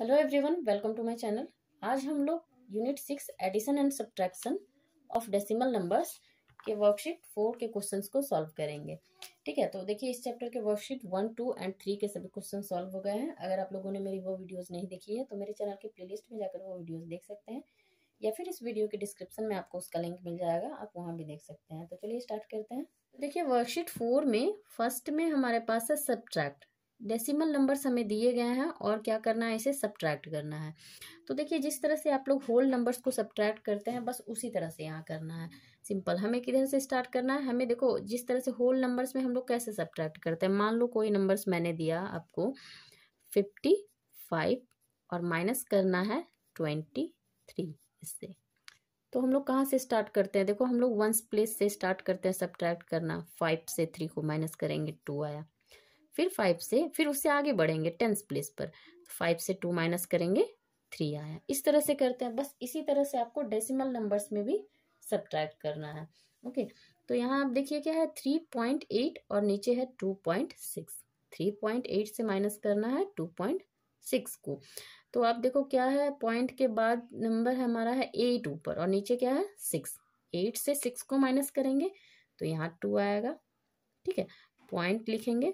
hello everyone welcome to my channel आज हम लोग unit six addition and subtraction of decimal numbers के worksheet four के questions को सॉल्व करेंगे ठीक है तो देखिए इस चैप्टर के worksheet one two and three के सभी क्वेश्चन सॉल्व हो गए हैं अगर आप लोगों ने मेरी वो वीडियोज़ नहीं देखी है तो मेरे चैनल के प्ले में जाकर वो वीडियोज़ देख सकते हैं या फिर इस वीडियो के डिस्क्रिप्शन में आपको उसका लिंक मिल जाएगा आप वहाँ भी देख सकते हैं तो चलिए स्टार्ट करते हैं देखिए वर्कशीट फोर में फर्स्ट में हमारे पास है सब्ट्रैक्ट डेसिमल नंबर्स हमें दिए गए हैं और क्या करना है इसे सब्ट्रैक्ट करना है तो देखिए जिस तरह से आप लोग होल नंबर्स को सब्ट्रैक्ट करते हैं बस उसी तरह से यहाँ करना है सिंपल हमें किधर से स्टार्ट करना है हमें देखो जिस तरह से होल नंबर्स में हम लोग कैसे सब्ट्रैक्ट करते हैं मान लो कोई नंबर्स मैंने दिया आपको फिफ्टी फाइव और माइनस करना है ट्वेंटी थ्री इससे तो हम लोग कहाँ से स्टार्ट करते हैं देखो हम लोग वंस प्लेस से स्टार्ट करते हैं सब्ट्रैक्ट करना फाइव से थ्री को माइनस करेंगे टू आया फिर फाइव से फिर उससे आगे बढ़ेंगे टेंथ प्लेस पर फाइव तो से टू माइनस करेंगे थ्री आया इस तरह से करते हैं बस इसी तरह से आपको डेसिमल नंबर्स में भी सब्ट्रैक्ट करना है ओके तो यहाँ आप देखिए क्या है थ्री पॉइंट एट और नीचे है two point six three point eight से माइनस करना है टू पॉइंट सिक्स को तो आप देखो क्या है पॉइंट के बाद नंबर हमारा है एट ऊपर और नीचे क्या है सिक्स एट से सिक्स को माइनस करेंगे तो यहाँ टू आएगा ठीक है पॉइंट लिखेंगे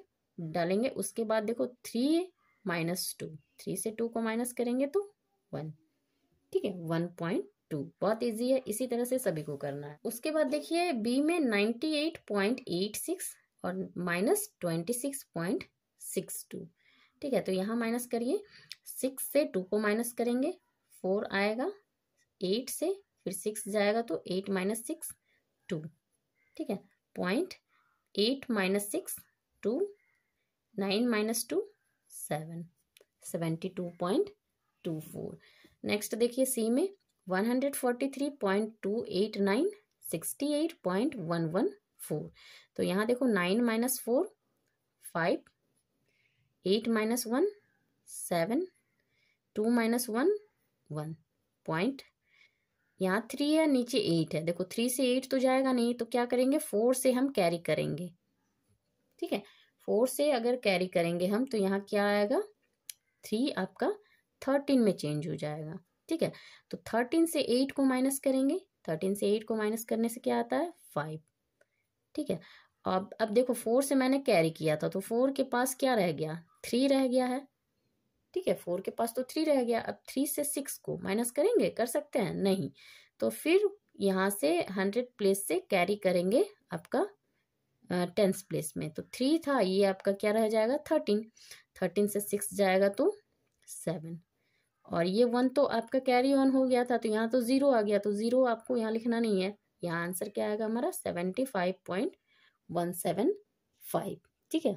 डालेंगे उसके बाद देखो थ्री माइनस टू थ्री से टू को माइनस करेंगे तो वन ठीक है वन पॉइंट टू बहुत इजी है इसी तरह से सभी को करना है उसके बाद देखिए बी में ninety eight point eight six और minus twenty six point six two ठीक है तो यहाँ माइनस करिए सिक्स से टू को माइनस करेंगे फोर आएगा एट से फिर सिक्स जाएगा तो एट माइनस सिक्स टू ठीक है point eight minus six two nine minus two seven seventy two point two four next देखिए सी में one hundred forty three point two eight nine sixty eight point one one four तो यहाँ देखो nine minus four five eight minus one seven two minus one one point यहाँ three है नीचे eight है देखो थ्री से एट तो जाएगा नहीं तो क्या करेंगे फोर से हम कैरी करेंगे ठीक है फोर से अगर कैरी करेंगे हम तो यहाँ क्या आएगा थ्री आपका थर्टीन में चेंज हो जाएगा ठीक है तो थर्टीन से एट को माइनस करेंगे थर्टीन से एट को माइनस करने से क्या आता है फाइव ठीक है अब अब देखो फोर से मैंने कैरी किया था तो फोर के पास क्या रह गया थ्री रह गया है ठीक है फोर के पास तो थ्री रह गया अब थ्री से सिक्स को माइनस करेंगे कर सकते हैं नहीं तो फिर यहाँ से हंड्रेड प्लेस से कैरी करेंगे आपका टेंथ प्लेस में तो थ्री था ये आपका क्या रह जाएगा थर्टीन थर्टीन से सिक्स जाएगा तो सेवन और ये वन तो आपका कैरी ऑन हो गया था तो यहाँ तो ज़ीरो आ गया तो ज़ीरो आपको यहाँ लिखना नहीं है यहाँ आंसर क्या आएगा हमारा seventy five point one seven five ठीक है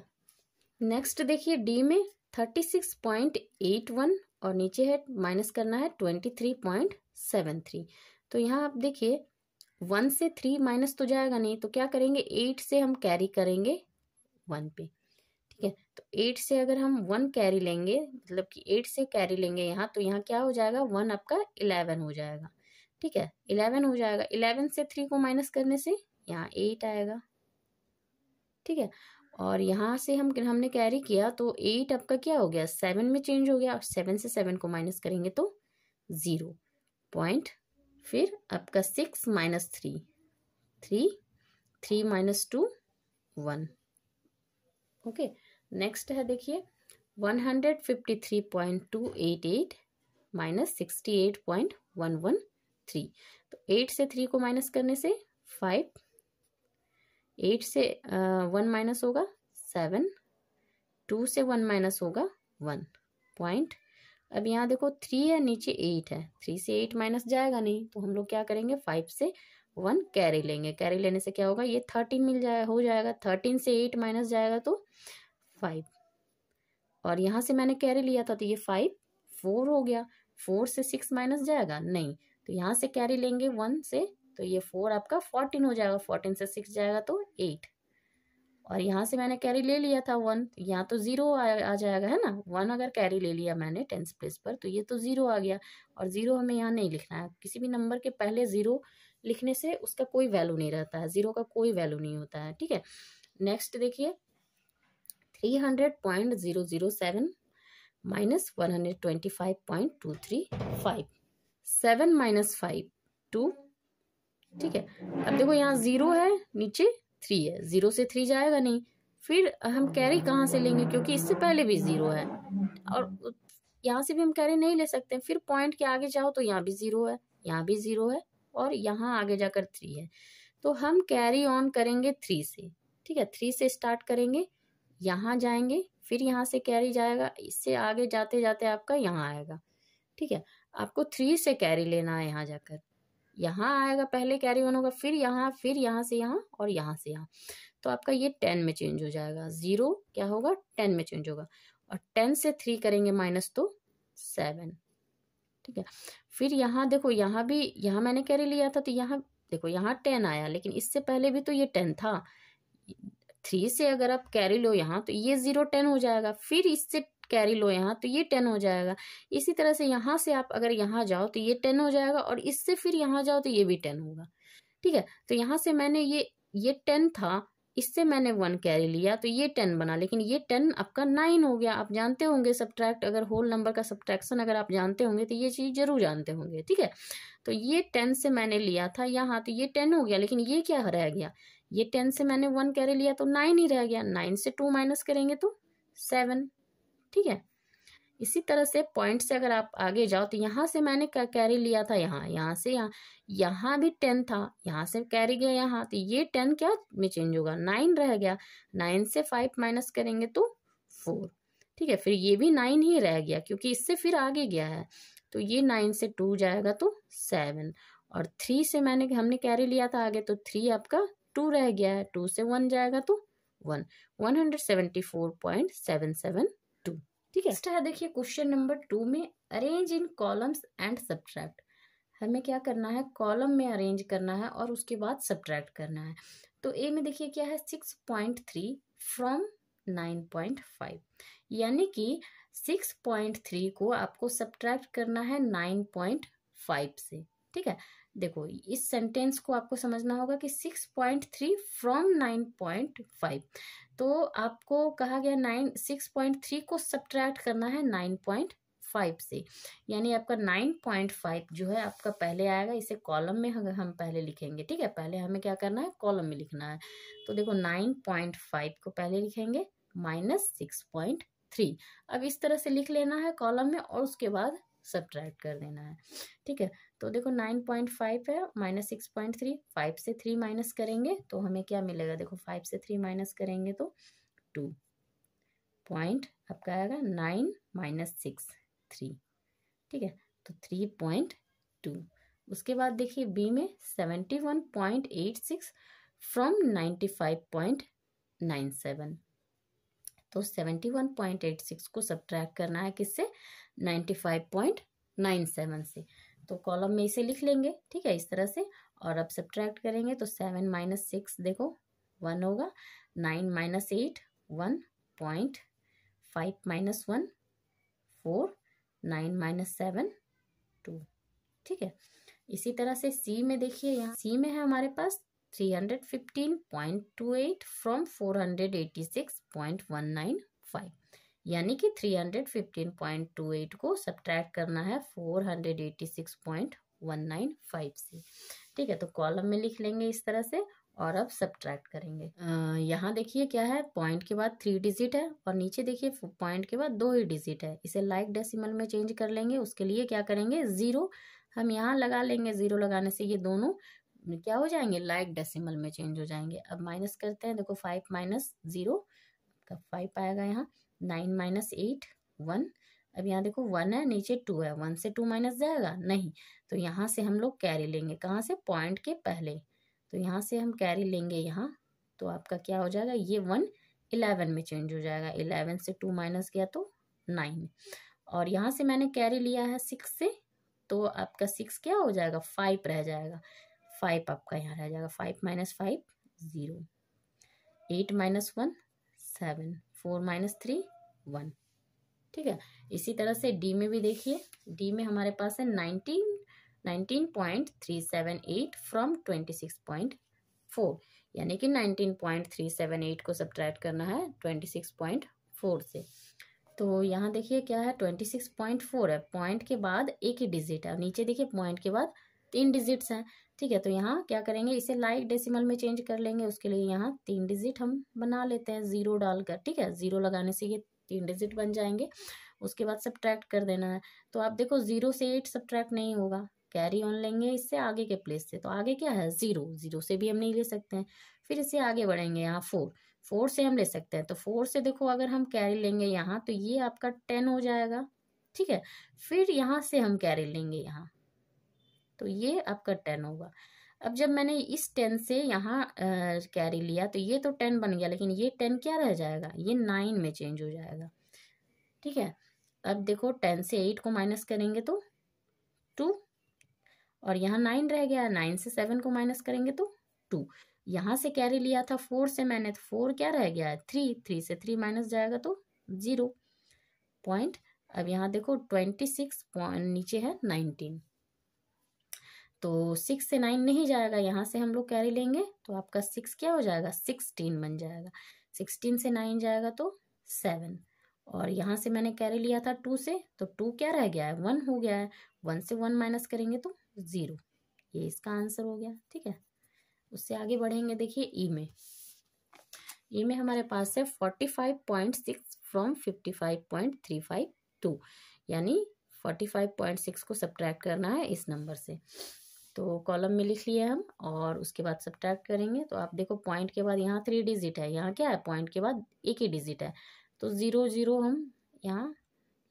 नेक्स्ट देखिए डी में thirty six point eight one और नीचे है माइनस करना है twenty three point seven three तो यहाँ आप देखिए वन से थ्री माइनस तो जाएगा नहीं तो क्या करेंगे एट से हम कैरी करेंगे वन पे ठीक है तो एट से अगर हम वन कैरी लेंगे मतलब कि एट से कैरी लेंगे यहाँ तो यहाँ क्या हो जाएगा वन आपका इलेवन हो जाएगा ठीक है इलेवन हो जाएगा इलेवन से थ्री को माइनस करने से यहाँ एट आएगा ठीक है और यहाँ से हम हमने कैरी किया तो एट आपका क्या हो गया सेवन में चेंज हो गया और सेवन से सेवन को माइनस करेंगे तो ज़ीरो पॉइंट फिर आपका six minus three three three minus two one okay next है देखिए one hundred fifty three point two eight eight minus sixty eight point one one three तो एट से थ्री को माइनस करने से फाइव एट से वन uh, माइनस होगा seven two से वन माइनस होगा वन पॉइंट अब यहाँ देखो थ्री है नीचे एट है थ्री से एट माइनस जाएगा नहीं तो हम लोग क्या करेंगे फाइव से वन कैरी लेंगे कैरी लेने से क्या होगा ये थर्टीन मिल जाए हो जाएगा थर्टीन से एट माइनस जाएगा तो फाइव और यहाँ से मैंने कैरी लिया था तो ये फाइव फोर हो गया फोर से सिक्स माइनस जाएगा नहीं तो यहाँ से कैरी लेंगे वन से तो ये फोर आपका फोर्टीन हो जाएगा फोर्टीन से सिक्स जाएगा तो एट और यहाँ से मैंने कैरी ले लिया था वन तो यहाँ तो ज़ीरो आ, आ जाएगा है ना वन अगर कैरी ले लिया मैंने टेंथ प्लेस पर तो ये तो ज़ीरो आ गया और ज़ीरो हमें यहाँ नहीं लिखना है किसी भी नंबर के पहले ज़ीरो लिखने से उसका कोई वैल्यू नहीं रहता है ज़ीरो का कोई वैल्यू नहीं होता है ठीक है नेक्स्ट देखिए three hundred point zero zero seven minus one hundred twenty five point two three five seven minus five two ठीक है अब देखो यहाँ ज़ीरो है नीचे थ्री है ज़ीरो से थ्री जाएगा नहीं फिर हम कैरी कहाँ से लेंगे क्योंकि इससे पहले भी ज़ीरो है और यहाँ से भी हम कैरी नहीं ले सकते फिर पॉइंट के आगे जाओ तो यहाँ भी ज़ीरो है यहाँ भी ज़ीरो है और यहाँ आगे जाकर थ्री है तो हम कैरी ऑन करेंगे थ्री से ठीक है थ्री से स्टार्ट करेंगे यहाँ जाएंगे फिर यहाँ से कैरी जाएगा इससे आगे जाते जाते आपका यहाँ आएगा ठीक है आपको थ्री से कैरी लेना है यहाँ जाकर यहाँ आएगा पहले कैरी ऑन होगा फिर यहाँ फिर यहाँ से यहाँ और यहाँ से यहाँ तो आपका ये टेन में चेंज हो जाएगा ज़ीरो क्या होगा टेन में चेंज होगा और टेन से थ्री करेंगे माइनस तो सेवन ठीक है फिर यहाँ देखो यहाँ भी यहाँ मैंने कैरी लिया था तो यहाँ देखो यहाँ टेन आया लेकिन इससे पहले भी तो ये टेन था थ्री से अगर आप कैरी लो यहाँ तो ये ज़ीरो टेन हो जाएगा फिर इससे कैरी लो यहाँ तो ये टेन हो जाएगा इसी तरह से यहाँ से आप अगर यहाँ जाओ तो ये टेन हो जाएगा और इससे फिर यहाँ जाओ तो ये भी टेन होगा ठीक है तो यहाँ से मैंने ये ये टेन था इससे मैंने वन कैरी लिया तो ये टेन बना लेकिन ये टेन आपका नाइन हो गया आप जानते होंगे सब्ट्रैक्ट अगर होल नंबर का सब्ट्रैक्शन अगर आप जानते होंगे तो ये चीज़ जरूर जानते होंगे ठीक है तो ये टेन से मैंने लिया था यहाँ तो ये टेन हो गया लेकिन ये क्या रह गया ये टेन से मैंने वन कैरी लिया तो नाइन ही रह गया नाइन से टू माइनस करेंगे तो सेवन ठीक है इसी तरह से पॉइंट से अगर आप आगे जाओ तो यहाँ से मैंने कैरी लिया था यहाँ यहाँ से यहाँ यहाँ भी टेन था यहाँ से कैरी गया यहाँ तो ये टेन क्या में चेंज होगा नाइन रह गया नाइन से फाइव माइनस करेंगे तो फोर ठीक है फिर ये भी नाइन ही रह गया क्योंकि इससे फिर आगे गया है तो ये नाइन से टू जाएगा तो सेवन और थ्री से मैंने हमने कैरी लिया था आगे तो थ्री आपका टू रह गया है टू से वन जाएगा तो one one hundred seventy four point seven seven ठीक है है देखिए क्वेश्चन नंबर टू में arrange in columns and subtract हमें क्या करना है कॉलम में अरेंज करना है और उसके बाद सब्ट्रैक्ट करना है तो ए में देखिए क्या है six point three from nine point five यानी कि सिक्स पॉइंट थ्री को आपको सब्ट्रैक्ट करना है नाइन पॉइंट फाइव से ठीक है देखो इस सेंटेंस को आपको समझना होगा कि six point three from nine point five तो आपको कहा गया नाइन सिक्स पॉइंट थ्री को सब्ट्रैक्ट करना है नाइन पॉइंट फाइव से यानी आपका नाइन पॉइंट फाइव जो है आपका पहले आएगा इसे कॉलम में हम पहले लिखेंगे ठीक है पहले हमें क्या करना है कॉलम में लिखना है तो देखो नाइन पॉइंट फाइव को पहले लिखेंगे माइनस सिक्स पॉइंट थ्री अब इस तरह से लिख लेना है कॉलम में और उसके बाद सब्ट्रैक्ट कर देना है ठीक है तो देखो नाइन पॉइंट फाइव है minus six point three five से थ्री माइनस करेंगे तो हमें क्या मिलेगा देखो फाइव से थ्री माइनस करेंगे तो टू पॉइंट आपका आएगा नाइन माइनस सिक्स थ्री ठीक है तो थ्री पॉइंट टू उसके बाद देखिए बी में seventy one point eight six from ninety five point nine seven तो seventy one point eight six को सब्ट्रैक्ट करना है किससे ninety five point nine seven से तो कॉलम में इसे लिख लेंगे ठीक है इस तरह से और अब सब्ट्रैक्ट करेंगे तो सेवन माइनस सिक्स देखो वन होगा nine minus eight one point five minus one four nine minus seven two ठीक है इसी तरह से सी में देखिए यहाँ सी में है हमारे पास three hundred fifteen point two eight from four hundred eighty six point one nine five यानी कि 315.28 को सब्ट्रैक्ट करना है 486.195 से ठीक है तो कॉलम में लिख लेंगे इस तरह से और अब सब्ट्रैक्ट करेंगे यहाँ देखिए क्या है पॉइंट के बाद थ्री डिजिट है और नीचे देखिए पॉइंट के बाद दो ही डिजिट है इसे लाइक डेसिमल में चेंज कर लेंगे उसके लिए क्या करेंगे ज़ीरो हम यहाँ लगा लेंगे ज़ीरो लगाने से ये दोनों क्या हो जाएंगे लाइक डेसिमल में चेंज हो जाएंगे अब माइनस करते हैं देखो फाइव माइनस ज़ीरो फाइव आएगा यहाँ नाइन माइनस एट वन अब यहाँ देखो वन है नीचे टू है वन से टू माइनस जाएगा नहीं तो यहाँ से हम लोग कैरी लेंगे कहाँ से पॉइंट के पहले तो यहाँ से हम कैरी लेंगे यहाँ तो आपका क्या हो जाएगा ये वन इलेवन में चेंज हो जाएगा इलेवन से टू माइनस गया तो नाइन और यहाँ से मैंने कैरी लिया है सिक्स से तो आपका सिक्स क्या हो जाएगा फाइव रह जाएगा फाइव आपका यहाँ रह जाएगा five minus five zero eight minus one seven four minus three one ठीक है इसी तरह से डी में भी देखिए डी में हमारे पास है nineteen nineteen point three seven eight from twenty six point four यानी कि nineteen point three seven eight को सब्ट्रैक्ट करना है ट्वेंटी सिक्स पॉइंट फोर से तो यहाँ देखिए क्या है ट्वेंटी सिक्स पॉइंट फोर है पॉइंट के बाद एक ही डिजिट है नीचे देखिए पॉइंट के बाद तीन डिजिट्स हैं ठीक है तो यहाँ क्या करेंगे इसे लाइक डेसिमल में चेंज कर लेंगे उसके लिए यहाँ तीन डिजिट हम बना लेते हैं ज़ीरो डालकर ठीक है ज़ीरो लगाने से ये तीन डिजिट बन जाएंगे उसके बाद सब्ट्रैक्ट कर देना है तो आप देखो ज़ीरो से एट सब्ट्रैक्ट नहीं होगा कैरी ऑन लेंगे इससे आगे के प्लेस से तो आगे क्या है ज़ीरो ज़ीरो से भी हम नहीं ले सकते हैं फिर इससे आगे बढ़ेंगे यहाँ फोर फोर से हम ले सकते हैं तो फोर से देखो अगर हम कैरी लेंगे यहाँ तो ये आपका टेन हो जाएगा ठीक है फिर यहाँ से हम कैरी लेंगे यहाँ तो ये आपका टेन होगा अब जब मैंने इस टेन से यहाँ कैरी लिया तो ये तो टेन बन गया लेकिन ये टेन क्या रह जाएगा ये नाइन में चेंज हो जाएगा ठीक है अब देखो टेन से एट को माइनस करेंगे तो टू और यहाँ नाइन रह गया नाइन से सेवन को माइनस करेंगे तो टू यहाँ से कैरी लिया था फोर से मैंने तो फोर क्या रह गया है थ्री थ्री से थ्री माइनस जाएगा तो ज़ीरो पॉइंट अब यहाँ देखो ट्वेंटी सिक्स पॉइंट नीचे है नाइनटीन तो सिक्स से नाइन नहीं जाएगा यहाँ से हम लोग कैरी लेंगे तो आपका सिक्स क्या हो जाएगा सिक्सटीन बन जाएगा सिक्सटीन से नाइन जाएगा तो सेवन और यहाँ से मैंने कैरी लिया था टू से तो टू क्या रह गया है वन हो गया है वन से वन माइनस करेंगे तो ज़ीरो ये इसका आंसर हो गया ठीक है उससे आगे बढ़ेंगे देखिए ई e में ई e में हमारे पास है forty five point six from fifty five point three five two यानी फोर्टी फाइव पॉइंट सिक्स को सब्ट्रैक्ट करना है इस नंबर से तो कॉलम में लिख लिए हम और उसके बाद सब करेंगे तो आप देखो पॉइंट के बाद यहाँ थ्री डिजिट है यहाँ क्या है पॉइंट के बाद एक ही डिजिट है तो ज़ीरो ज़ीरो हम यहाँ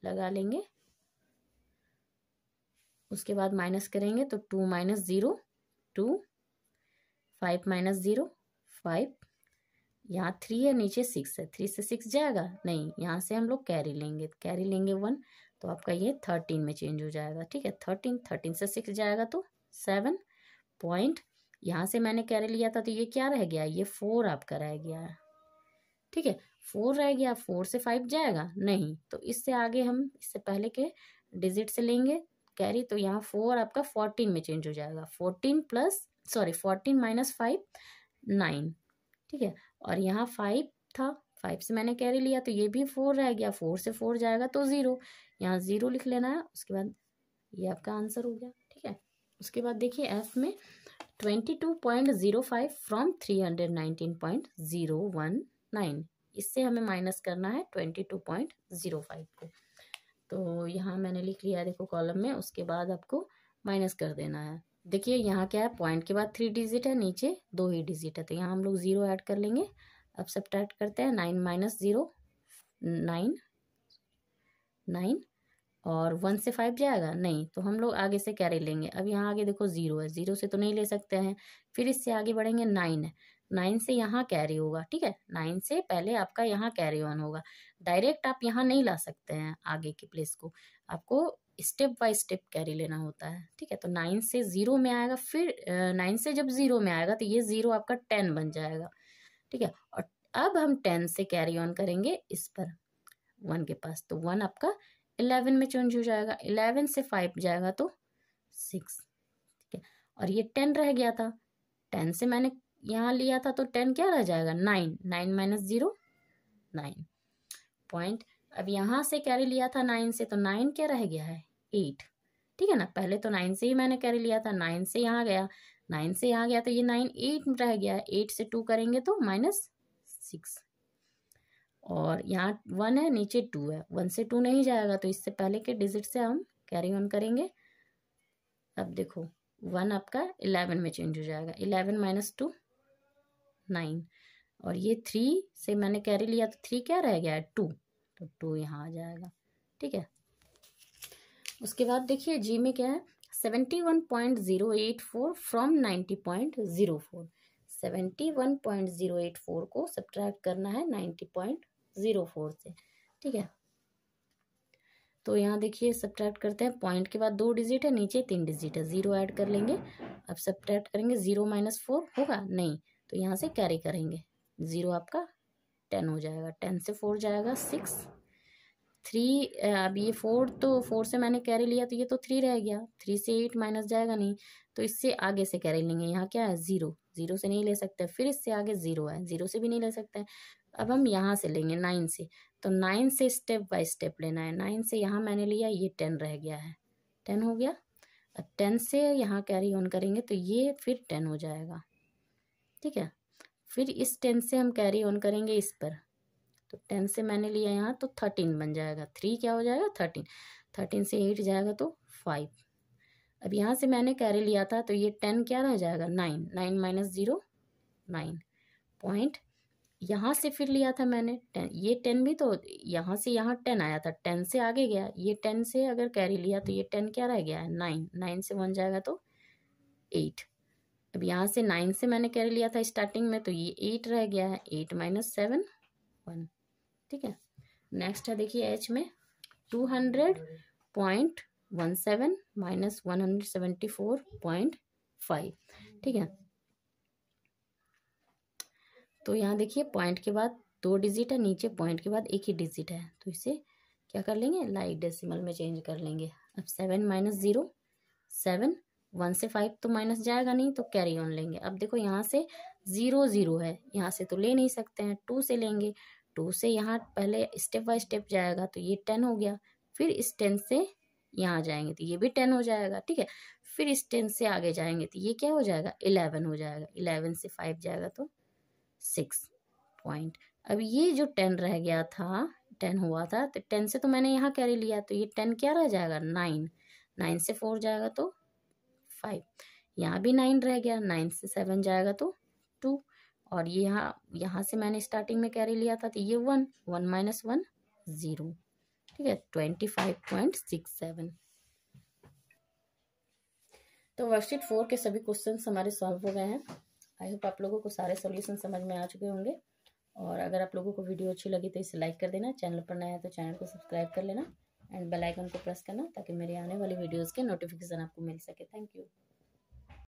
लगा लेंगे उसके बाद माइनस करेंगे तो two minus zero two five minus zero five यहाँ थ्री है नीचे सिक्स है थ्री से सिक्स जाएगा नहीं यहाँ से हम लोग कैरी लेंगे कैरी लेंगे वन तो आपका ये थर्टीन में चेंज हो जाएगा ठीक है थर्टीन थर्टीन से सिक्स जाएगा तो सेवन पॉइंट यहाँ से मैंने कैरे लिया था तो ये क्या रह गया ये फोर आपका रह गया है ठीक है फोर रह गया फोर से फाइव जाएगा नहीं तो इससे आगे हम इससे पहले के डिजिट से लेंगे कैरी तो यहाँ फोर आपका फोर्टीन में चेंज हो जाएगा fourteen plus sorry fourteen minus five nine ठीक है और यहाँ फाइव था फाइव से मैंने कैरी लिया तो ये भी फोर रह गया फोर से फोर जाएगा तो ज़ीरो यहाँ ज़ीरो लिख लेना है उसके बाद ये आपका आंसर हो गया उसके बाद देखिए एफ में twenty two point zero five from three hundred nineteen point zero one nine इससे हमें माइनस करना है twenty two point zero five को तो यहाँ मैंने लिख लिया है देखो कॉलम में उसके बाद आपको माइनस कर देना है देखिए यहाँ क्या है पॉइंट के बाद थ्री डिजिट है नीचे दो ही डिजिट है तो यहाँ हम लोग ज़ीरो ऐड कर लेंगे अब सब करते हैं nine minus zero nine nine और वन से फाइव जाएगा नहीं तो हम लोग आगे से कैरी लेंगे अब यहाँ आगे देखो ज़ीरो है ज़ीरो से तो नहीं ले सकते हैं फिर इससे आगे बढ़ेंगे नाइन है नाइन से यहाँ कैरी होगा ठीक है नाइन से पहले आपका यहाँ कैरी ऑन होगा डायरेक्ट आप यहाँ नहीं ला सकते हैं आगे की प्लेस को आपको स्टेप बाय स्टेप कैरी लेना होता है ठीक है तो नाइन से ज़ीरो में आएगा फिर नाइन से जब ज़ीरो में आएगा तो ये ज़ीरो आपका टेन बन जाएगा ठीक है और अब हम टेन से कैरी ऑन करेंगे इस पर वन के पास तो वन आपका इलेवन में चेंज हो जाएगा इलेवन से फाइव जाएगा तो सिक्स ठीक है और ये टेन रह गया था टेन से मैंने यहाँ लिया था तो टेन क्या रह जाएगा nine nine minus zero nine point अब यहाँ से कैरी लिया था नाइन से तो नाइन क्या रह गया है एट ठीक है ना पहले तो नाइन से ही मैंने कैरी लिया था नाइन से यहाँ गया नाइन से यहाँ गया तो ये नाइन एट रह गया एट से टू करेंगे तो माइनस सिक्स और यहाँ वन है नीचे टू है वन से टू नहीं जाएगा तो इससे पहले के डिजिट से हम कैरी ऑन करेंगे अब देखो वन आपका इलेवन में चेंज हो जाएगा इलेवन माइनस टू नाइन और ये थ्री से मैंने कैरी लिया तो थ्री क्या रह गया है टू तो टू यहाँ आ जाएगा ठीक है उसके बाद देखिए जी में क्या है seventy one point zero eight four from ninety point zero four seventy one point zero eight four को सब्ट्रैक्ट करना है नाइन्टी पॉइंट ज़ीरो फोर से ठीक है तो यहाँ देखिए सब्ट्रैक्ट करते हैं पॉइंट के बाद दो डिजिट है नीचे तीन डिजिट है ज़ीरो ऐड कर लेंगे अब सब्ट्रैक्ट करेंगे ज़ीरो माइनस फोर होगा नहीं तो यहाँ से कैरी करेंगे ज़ीरो आपका टेन हो जाएगा टेन से फोर जाएगा सिक्स थ्री अब ये फोर तो फोर से मैंने कैरी लिया तो ये तो थ्री रह गया थ्री से एट माइनस जाएगा नहीं तो इससे आगे से कैरी लेंगे यहाँ क्या है ज़ीरो ज़ीरो से नहीं ले सकते फिर इससे आगे ज़ीरो है ज़ीरो से भी नहीं ले सकते अब हम यहाँ से लेंगे नाइन से तो नाइन से स्टेप बाय स्टेप लेना है नाइन से यहाँ मैंने लिया ये टेन रह गया है टेन हो गया अब टेन से यहाँ कैरी ऑन करेंगे तो ये फिर टेन हो जाएगा ठीक है फिर इस टेन से हम कैरी ऑन करेंगे इस पर तो टेन से मैंने लिया यहाँ तो थर्टीन बन जाएगा थ्री क्या हो जाएगा थर्टीन थर्टीन से एट जाएगा तो फाइव अब यहाँ से मैंने कैरी लिया था तो ये टेन क्या रह जाएगा nine nine minus zero nine point यहाँ से फिर लिया था मैंने टेन ये टेन भी तो यहाँ से यहाँ टेन आया था टेन से आगे गया ये टेन से अगर कैरी लिया तो ये टेन क्या रह गया है नाइन नाइन से वन जाएगा तो एट अब यहाँ से नाइन से मैंने कैरी लिया था स्टार्टिंग में तो ये एट रह गया है एट माइनस सेवन वन ठीक है नेक्स्ट है देखिए एच में two hundred point one seven minus one hundred seventy four point five ठीक है तो यहाँ देखिए पॉइंट के बाद दो डिजिट है नीचे पॉइंट के बाद एक ही डिजिट है तो इसे क्या कर लेंगे लाइक डेसिमल में चेंज कर लेंगे अब seven minus zero seven one से फाइव तो माइनस जाएगा नहीं तो कैरी ऑन लेंगे अब देखो यहाँ से ज़ीरो ज़ीरो है यहाँ से तो ले नहीं सकते हैं टू से लेंगे टू से यहाँ पहले स्टेप बाय स्टेप जाएगा तो ये टेन हो गया फिर इस टेन से यहाँ जाएंगे तो ये भी टेन हो जाएगा ठीक है फिर इस टेन से आगे जाएंगे तो ये क्या हो जाएगा इलेवन हो जाएगा इलेवन से फाइव जाएगा तो सिक्स पॉइंट अब ये जो टेन रह गया था टेन हुआ था तो टेन से तो मैंने यहाँ कैरी लिया तो ये टेन क्या रह जाएगा नाइन नाइन से फोर जाएगा तो फाइव यहाँ भी नाइन रह गया नाइन से सेवन जाएगा तो टू और ये यहाँ यहाँ से मैंने स्टार्टिंग में कैरी लिया था तो ये one one minus one zero ठीक है twenty five point six seven तो वर्कशीट फोर के सभी क्वेश्चन हमारे सॉल्व हो गए हैं आई होप आप लोगों को सारे सोल्यूशन समझ में आ चुके होंगे और अगर आप लोगों को वीडियो अच्छी लगी तो इसे लाइक कर देना चैनल पर नया है तो चैनल को सब्सक्राइब कर लेना एंड बेल आइकन को प्रेस करना ताकि मेरे आने वाली वीडियोस के नोटिफिकेशन आपको मिल सके थैंक यू